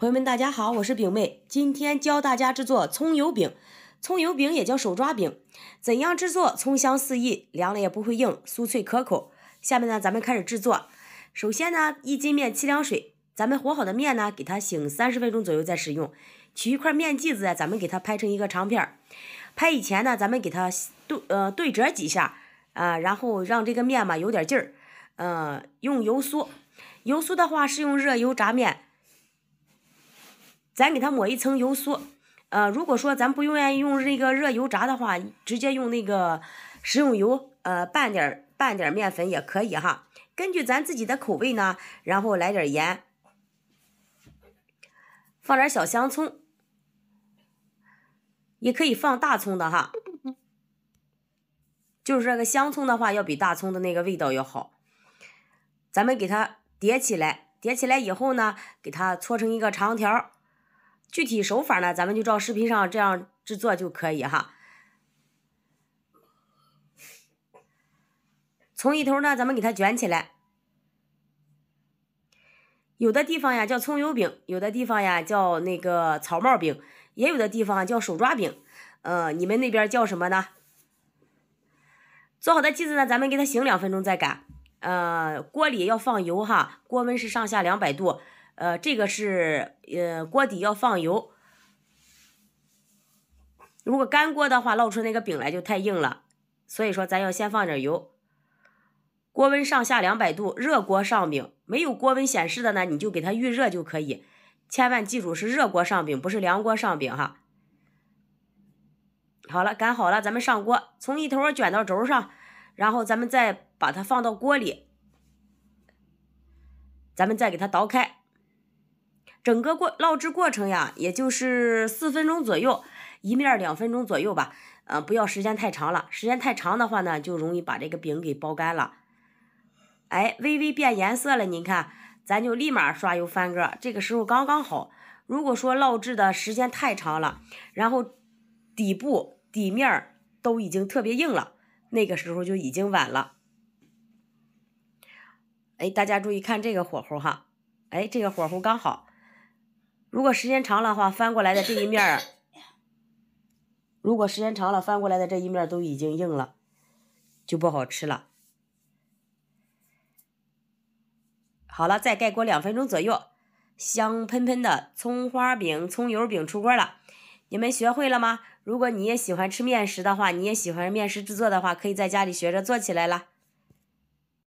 朋友们，大家好，我是饼妹，今天教大家制作葱油饼。葱油饼也叫手抓饼，怎样制作葱香四溢，凉了也不会硬，酥脆可口。下面呢，咱们开始制作。首先呢，一斤面七两水，咱们和好的面呢，给它醒三十分钟左右再使用。取一块面剂子，咱们给它拍成一个长片儿。拍以前呢，咱们给它对呃对折几下啊，然后让这个面嘛有点劲儿。嗯，用油酥，油酥的话是用热油炸面。咱给它抹一层油酥，呃，如果说咱不愿意用那个热油炸的话，直接用那个食用油，呃，拌点儿拌点儿面粉也可以哈。根据咱自己的口味呢，然后来点儿盐，放点儿小香葱，也可以放大葱的哈。就是这个香葱的话，要比大葱的那个味道要好。咱们给它叠起来，叠起来以后呢，给它搓成一个长条具体手法呢，咱们就照视频上这样制作就可以哈。从一头呢，咱们给它卷起来。有的地方呀叫葱油饼，有的地方呀叫那个草帽饼，也有的地方叫手抓饼。呃，你们那边叫什么呢？做好的剂子呢，咱们给它醒两分钟再擀。呃，锅里要放油哈，锅温是上下两百度。呃，这个是呃，锅底要放油。如果干锅的话，烙出那个饼来就太硬了。所以说，咱要先放点油。锅温上下两百度，热锅上饼。没有锅温显示的呢，你就给它预热就可以。千万记住是热锅上饼，不是凉锅上饼哈。好了，擀好了，咱们上锅，从一头卷到轴上，然后咱们再把它放到锅里，咱们再给它倒开。整个过烙制过程呀，也就是四分钟左右，一面两分钟左右吧，嗯，不要时间太长了，时间太长的话呢，就容易把这个饼给包干了。哎，微微变颜色了，您看，咱就立马刷油翻个，这个时候刚刚好。如果说烙制的时间太长了，然后底部底面都已经特别硬了，那个时候就已经晚了。哎，大家注意看这个火候哈，哎，这个火候刚好。如果时间长了的话，翻过来的这一面儿，如果时间长了，翻过来的这一面都已经硬了，就不好吃了。好了，再盖锅两分钟左右，香喷喷的葱花饼、葱油饼出锅了。你们学会了吗？如果你也喜欢吃面食的话，你也喜欢面食制作的话，可以在家里学着做起来了。